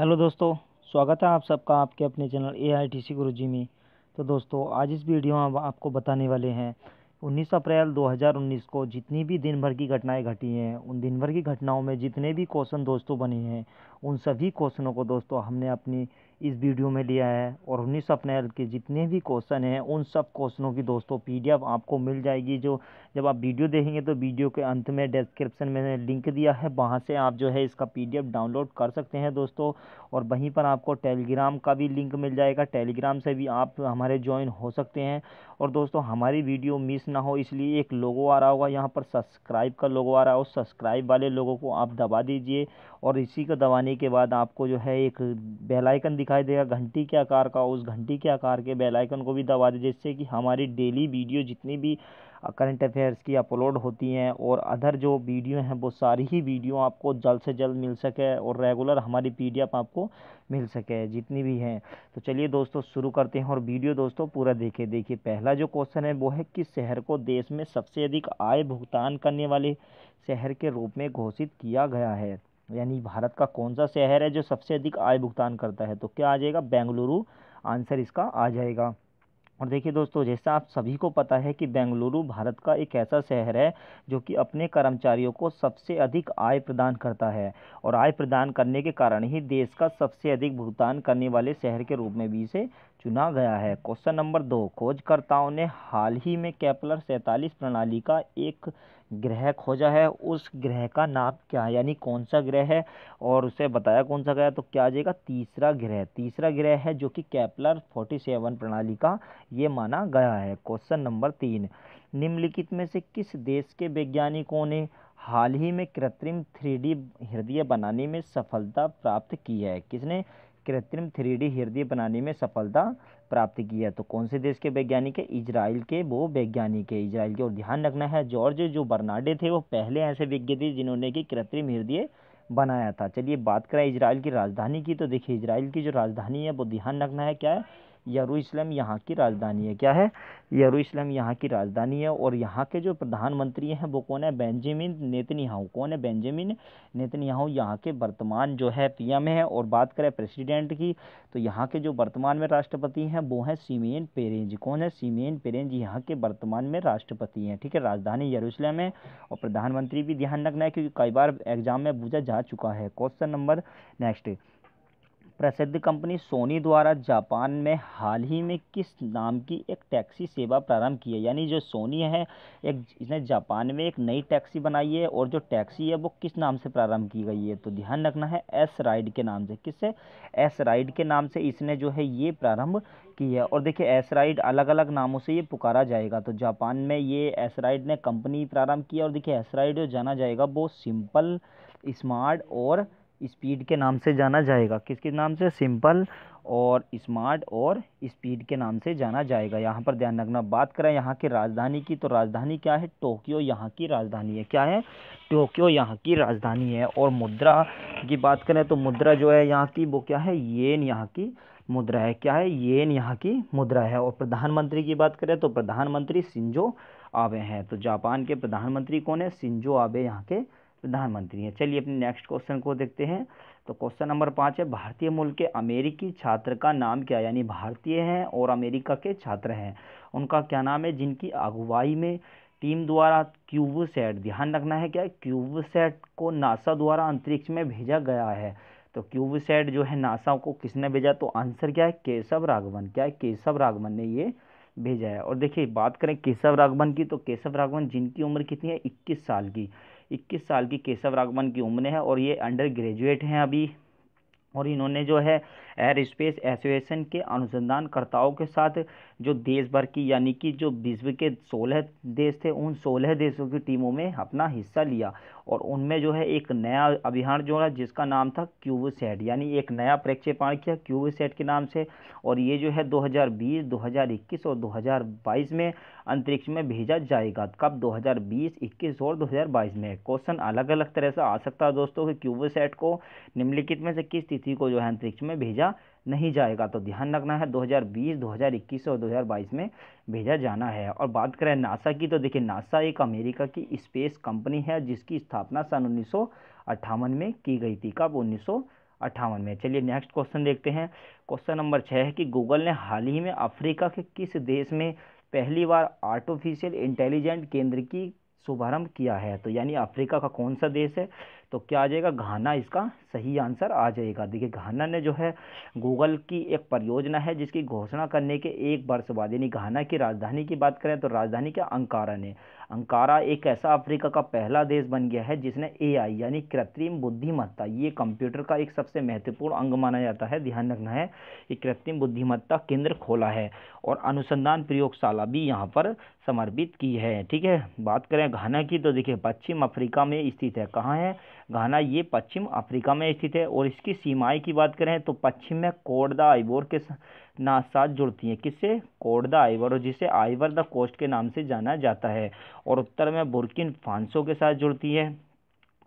hello दोस्तों स्वागत है आप सबका आपके अपने channel A I T C गुरु जी में तो दोस्तों आज इस वीडियो में हम आपको बताने वाले हैं 19 अप्रैल 2019 को जितनी भी दिन भर की घटनाएं घटी हैं उन दिन भर की घटनाओं में जितने भी क्वेश्चन दोस्तों बने हैं उन सभी क्वेश्चनों को दोस्तों हमने अपनी इस वीडियो में लिया है और उन्नीस अप्रैल के जितने भी क्वेश्चन हैं उन सब क्वेश्चनों की दोस्तों पीडीएफ आपको मिल जाएगी जो जब आप वीडियो देखेंगे तो वीडियो के अंत में डिस्क्रिप्शन में लिंक दिया है वहाँ से आप जो है इसका पीडीएफ डाउनलोड कर सकते हैं दोस्तों और वहीं पर आपको टेलीग्राम का भी लिंक मिल जाएगा टेलीग्राम से भी आप हमारे ज्वाइन हो सकते हैं और दोस्तों हमारी वीडियो मिस ना हो इसलिए एक लोगो आ रहा होगा यहाँ पर सब्सक्राइब का लोगो आ रहा है उस सब्सक्राइब वाले लोगों को आप दबा दीजिए और इसी को दबाने के बाद आपको जो है एक बेलाइकन दिखाई देगा घंटी के आकार का उस घंटी के आकार के बेलाइकन को भी दबा दीजिए जिससे कि हमारी डेली वीडियो जितनी भी करंट अफेयर्स की अपलोड होती हैं और अदर जो वीडियो हैं वो सारी ही वीडियो आपको जल्द से जल्द मिल सके और रेगुलर हमारी पी आपको मिल सके जितनी भी हैं तो चलिए दोस्तों शुरू करते हैं और वीडियो दोस्तों पूरा देखें देखिए पहला जो क्वेश्चन है वो है कि शहर को देश में सबसे अधिक आय भुगतान करने वाले शहर के रूप में घोषित किया गया है यानी भारत का कौन सा शहर है जो सबसे अधिक आय भुगतान करता है तो क्या आ जाएगा बेंगलुरु आंसर इसका आ जाएगा और देखिए दोस्तों जैसा आप सभी को पता है कि बेंगलुरु भारत का एक ऐसा शहर है जो कि अपने कर्मचारियों को सबसे अधिक आय प्रदान करता है और आय प्रदान करने के कारण ही देश का सबसे अधिक भुगतान करने वाले शहर के रूप में भी इसे चुना गया है क्वेश्चन नंबर दो खोजकर्ताओं ने हाल ही में कैपलर सैंतालीस प्रणाली का एक ग्रह खोजा है उस ग्रह का नाम क्या है यानी कौन सा ग्रह है और उसे बताया कौन सा ग्रह तो क्या आ जाएगा तीसरा ग्रह तीसरा ग्रह है जो कि कैपलर फोर्टी सेवन प्रणाली का ये माना गया है क्वेश्चन नंबर तीन निम्नलिखित में से किस देश के वैज्ञानिकों ने हाल ही में कृत्रिम थ्री हृदय बनाने में सफलता प्राप्त की है किसने कृत्रिम थ्री हृदय बनाने में सफलता प्राप्त की है तो कौन से देश के वैज्ञानिक है इजराइल के वो वैज्ञानिक है इजराइल के और ध्यान रखना है जॉर्ज जो बर्नाडे थे वो पहले ऐसे विज्ञ थे जिन्होंने कि कृत्रिम हृदय बनाया था चलिए बात करें इजराइल की राजधानी की तो देखिए इजराइल की जो राजधानी है वो ध्यान रखना है क्या है यरूशलेम यहाँ की राजधानी है क्या है यरूशलेम यहाँ की राजधानी है और यहाँ के जो प्रधानमंत्री हैं वो कौन है बेंजामिन नेतन्याहू कौन है बेंजामिन नेतन्याहू यहाँ के वर्तमान जो है पीएम है और बात करें प्रेसिडेंट की तो यहाँ के जो वर्तमान में राष्ट्रपति हैं वो हैं सीमेन पेरेंज कौन है सीमेन पेरेंज यहाँ के वर्तमान में राष्ट्रपति हैं ठीक है राजधानी यरूशलेम है और प्रधानमंत्री भी ध्यान रखना है क्योंकि कई बार एग्जाम में पूछा जा चुका है क्वेश्चन नंबर नेक्स्ट प्रसिद्ध कंपनी सोनी द्वारा जापान में हाल ही में किस नाम की एक टैक्सी सेवा प्रारंभ की है यानी जो सोनी है एक इसने जापान में एक नई टैक्सी बनाई है और जो टैक्सी है वो किस नाम से प्रारंभ की गई है तो ध्यान रखना है एस राइड के नाम से किससे एस राइड के नाम से इसने जो है ये प्रारंभ की है और देखिए एस राइड अलग अलग नामों से ये पुकारा जाएगा तो जापान में ये एस राइड ने कंपनी प्रारंभ किया और देखिए एस राइड जो जाना जाएगा वो सिंपल स्मार्ट और स्पीड के नाम से जाना जाएगा किसके नाम से सिंपल और स्मार्ट और स्पीड के नाम से जाना जाएगा यहाँ पर ध्यान रखना बात करें यहाँ की राजधानी की तो राजधानी क्या है टोक्यो यहाँ की राजधानी है क्या है टोक्यो यहाँ की राजधानी है और मुद्रा की बात करें तो मुद्रा जो है यहाँ की वो क्या है येन यहाँ की मुद्रा है क्या है येन यहाँ की मुद्रा है और प्रधानमंत्री की बात करें तो प्रधानमंत्री सिंजो आबे हैं तो जापान के प्रधानमंत्री कौन है सिंजो आबे यहाँ के प्रधानमंत्री हैं चलिए अपने नेक्स्ट क्वेश्चन को देखते हैं तो क्वेश्चन नंबर पाँच है भारतीय मूल के अमेरिकी छात्र का नाम क्या यानी भारतीय हैं और अमेरिका के छात्र हैं उनका क्या नाम है जिनकी अगुवाई में टीम द्वारा क्यूब सेट ध्यान रखना है क्या क्यूब सेट को नासा द्वारा अंतरिक्ष में भेजा गया है तो क्यूब सेट जो है नासा को किसने भेजा तो आंसर क्या है केशव राघवन क्या है केशव राघवन ने ये भेजा है और देखिए बात करें केशव राघवन की तो केशव राघवन जिनकी उम्र कितनी है इक्कीस साल की 21 साल की केशव राघवन की उम्र है और ये अंडर ग्रेजुएट हैं अभी और इन्होंने जो है एयर स्पेस एसोसिएशन के अनुसंधानकर्ताओं के साथ जो देश भर की यानी कि जो विश्व के सोलह देश थे उन सोलह देशों की टीमों में अपना हिस्सा लिया और उनमें जो है एक नया अभियान जो है जिसका नाम था क्यूब सेट यानी एक नया प्रक्षेपण किया क्यूब सेट के नाम से और ये जो है 2020, 2021 और 2022 में अंतरिक्ष में भेजा जाएगा तो कब 2020, 21 और 2022 में क्वेश्चन अलग अलग तरह से आ सकता है दोस्तों कि क्यूबोसेट को निम्नलिखित में से किस तिथि को जो है अंतरिक्ष में भेजा नहीं जाएगा तो ध्यान रखना है 2020, 2021 और 2022 में भेजा जाना है और बात करें नासा की तो देखिए नासा एक अमेरिका की स्पेस कंपनी है जिसकी स्थापना सन उन्नीस में की गई थी कब उन्नीस अट्ठावन में चलिए नेक्स्ट क्वेश्चन देखते हैं क्वेश्चन नंबर छः है कि गूगल ने हाल ही में अफ्रीका के किस देश में पहली बार आर्टिफिशियल इंटेलिजेंट केंद्र की शुभारंभ किया है तो यानी अफ्रीका का कौन सा देश है तो क्या आ जाएगा घाना इसका सही आंसर आ जाएगा देखिए घाना ने जो है गूगल की एक परियोजना है जिसकी घोषणा करने के एक वर्ष बाद यानी घाना की राजधानी की बात करें तो राजधानी क्या अंकारा ने अंकारा एक ऐसा अफ्रीका का पहला देश बन गया है जिसने ए यानी कृत्रिम बुद्धिमत्ता ये कंप्यूटर का एक सबसे महत्वपूर्ण अंग माना जाता है ध्यान रखना है कि कृत्रिम बुद्धिमत्ता केंद्र खोला है और अनुसंधान प्रयोगशाला भी यहाँ पर समर्पित की है ठीक है बात करें घाना की तो देखिए पश्चिम अफ्रीका में स्थित है कहाँ है घाना ये पश्चिम अफ्रीका में स्थित है और इसकी सीमाएं की बात करें तो पश्चिम में कोडदा आइवोर के ना साथ जुड़ती हैं किससे कोडदा आइवर और जिसे आइवर द कोस्ट के नाम से जाना जाता है और उत्तर में बुरकिन फांसो के साथ जुड़ती है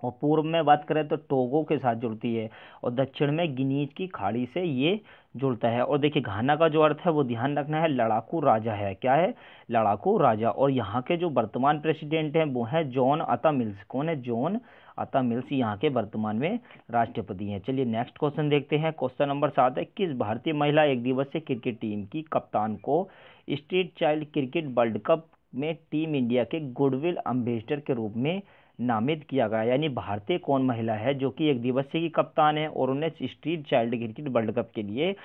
और पूर्व में बात करें तो टोगो के साथ जुड़ती है और दक्षिण में गिनीज की खाड़ी से ये जुड़ता है और देखिए घाना का जो अर्थ है वो ध्यान रखना है लड़ाकू राजा है क्या है लड़ाकू राजा और यहाँ के जो वर्तमान प्रेसिडेंट हैं वो हैं जॉन अता मिल्स कौन है जॉन अता मिल्स यहाँ के वर्तमान में राष्ट्रपति हैं चलिए नेक्स्ट क्वेश्चन देखते हैं क्वेश्चन नंबर सात है किस भारतीय महिला एक दिवसीय क्रिकेट टीम की कप्तान को street child cricket world cup में टीम इंडिया के गुडविल अम्बेसडर के रूप में नामित किया गया यानी भारतीय कौन महिला है जो कि एक दिवसीय की कप्तान है और उन्हें street child cricket world cup के लिए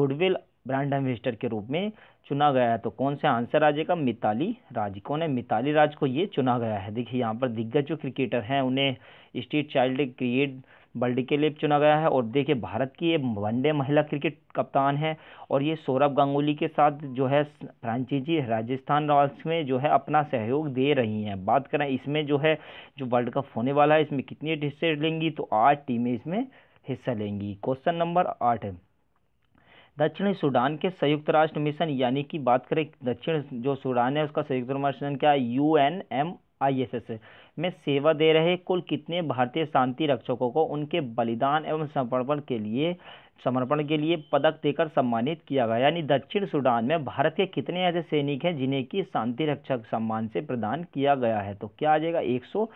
गुडविल ब्रांड एम्बेस्टर के रूप में चुना गया है तो कौन सा आंसर आ जाएगा मिताली राज कौन है मिताली राज को ये चुना गया है देखिए यहाँ पर दिग्गज जो क्रिकेटर हैं उन्हें स्ट्रीट चाइल्ड क्रिकेट वर्ल्ड के लिए चुना गया है और देखिए भारत की ये वनडे महिला क्रिकेट कप्तान है और ये सौरभ गांगुली के साथ जो है फ्रांचीजी राजस्थान रॉयल्स में जो है अपना सहयोग दे रही हैं बात करें इसमें जो है जो वर्ल्ड कप होने वाला है इसमें कितनी हिस्से लेंगी तो आठ टीमें इसमें हिस्सा लेंगी क्वेश्चन नंबर आठ दक्षिणी सूडान के संयुक्त राष्ट्र मिशन यानी कि बात करें दक्षिण जो सूडान है उसका संयुक्त राष्ट्र मिशन क्या है यू एन एम आईएसएस में सेवा दे रहे कुल कितने भारतीय शांति रक्षकों को उनके बलिदान एवं समर्पण के लिए समर्पण के लिए पदक देकर सम्मानित किया गया यानी दक्षिण सूडान में भारत के कितने ऐसे सैनिक हैं जिन्हें की शांति रक्षक सम्मान से प्रदान किया गया है तो क्या आ जाएगा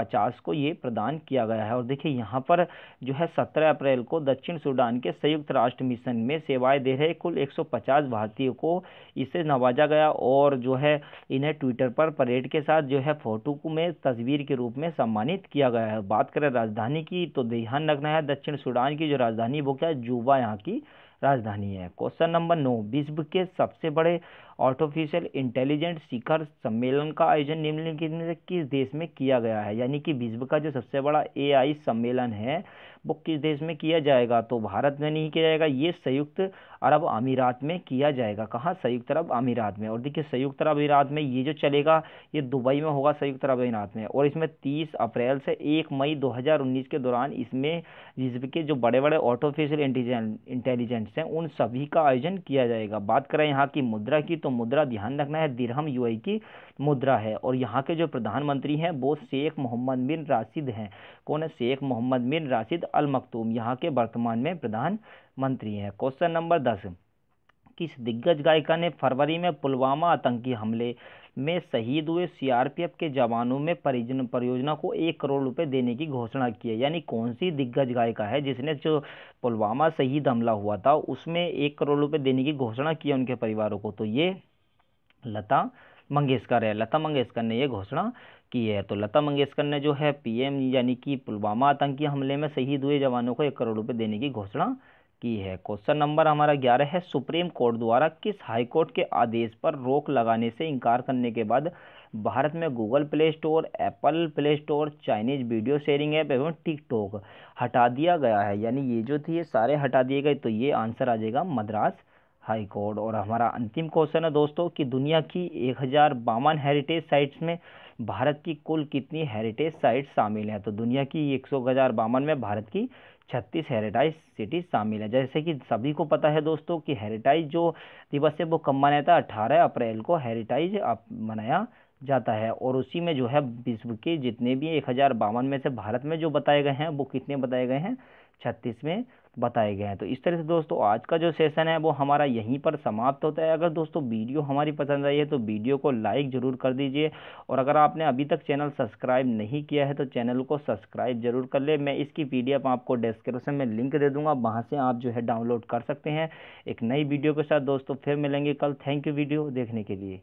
150 को ये प्रदान किया गया है और देखिए यहाँ पर जो है 17 अप्रैल को दक्षिण सूडान के संयुक्त राष्ट्र मिशन में सेवाएं दे रहे कुल 150 भारतीयों को इसे नवाजा गया और जो है इन्हें ट्विटर पर परेड के साथ जो है फोटो में तस्वीर के रूप में सम्मानित किया गया है बात करें राजधानी की तो ध्यान रखना है दक्षिण सूडान की जो राजधानी वो क्या जुबा यहाँ की राजधानी है क्वेश्चन नंबर नौ विश्व के सबसे बड़े आर्टिफिशियल इंटेलिजेंट शिखर सम्मेलन का आयोजन निम्नलिखित में से किस देश में किया गया है यानी कि विश्व का जो सबसे बड़ा एआई सम्मेलन है वो किस देश में किया जाएगा तो भारत में नहीं किया जाएगा ये संयुक्त अरब अमीरात में किया जाएगा कहाँ संयुक्त अरब अमीरात में और देखिए संयुक्त अरब अमीरात में ये जो चलेगा ये दुबई में होगा संयुक्त अरब अमीरात में और इसमें तीस अप्रैल से एक मई दो के दौरान इसमें विश्व के जो बड़े बड़े आर्टिफिशियल इंटेलिजेंट्स हैं उन सभी का आयोजन किया जाएगा बात करें यहाँ की मुद्रा की तो तो मुद्रा ध्यान रखना है दिरहम यूएई की मुद्रा है और यहाँ के जो प्रधानमंत्री हैं वो शेख मोहम्मद बिन राशिद हैं कौन है शेख मोहम्मद बिन राशिद अल मखतूम यहाँ के वर्तमान में प्रधानमंत्री हैं क्वेश्चन नंबर दस किस दिग्गज गायिका ने फरवरी में पुलवामा आतंकी हमले में शहीद हुए सीआरपीएफ के जवानों में परिजन परियोजना को एक करोड़ रुपए देने की घोषणा की है यानी कौन सी दिग्गज गायिका है जिसने जो पुलवामा शहीद हमला हुआ था उसमें एक करोड़ रुपए देने की घोषणा की है उनके परिवारों को तो ये लता मंगेशकर है लता मंगेशकर ने यह घोषणा की है तो लता मंगेशकर ने जो है पीएम यानी कि पुलवामा आतंकी हमले में शहीद हुए जवानों को एक करोड़ रुपए देने की घोषणा की है क्वेश्चन नंबर हमारा ग्यारह है सुप्रीम कोर्ट द्वारा किस हाई कोर्ट के आदेश पर रोक लगाने से इनकार करने के बाद भारत में Google Play Store Apple Play Store Chinese video sharing app एवं टिकटॉक हटा दिया गया है यानी ये जो थी ये सारे हटा दिए गए तो ये आंसर आ जाएगा मद्रास हाई कोर्ट और हमारा अंतिम क्वेश्चन है दोस्तों कि दुनिया की एक हज़ार बावन हेरिटेज साइट्स में भारत की कुल कितनी हेरिटेज साइट शामिल हैं तो दुनिया की एक सौ हज़ार बावन में भारत की छत्तीस हेरिटाइज सिटी शामिल है जैसे कि सभी को पता है दोस्तों कि हेरिटाइज जो दिवस है वो कब मनाया था अठारह अप्रैल को हेरिटेज मनाया जाता है और उसी में जो है विश्व के जितने भी एक हज़ार बावन में से भारत में जो बताए गए हैं वो कितने बताए गए हैं छत्तीस में बताए गए हैं तो इस तरह से दोस्तों आज का जो सेशन है वो हमारा यहीं पर समाप्त होता है अगर दोस्तों वीडियो हमारी पसंद आई है तो वीडियो को लाइक ज़रूर कर दीजिए और अगर आपने अभी तक चैनल सब्सक्राइब नहीं किया है तो चैनल को सब्सक्राइब जरूर कर ले मैं इसकी पी आपको डिस्क्रिप्शन में लिंक दे दूँगा वहाँ से आप जो है डाउनलोड कर सकते हैं एक नई वीडियो के साथ दोस्तों फिर मिलेंगे कल थैंक यू वीडियो देखने के लिए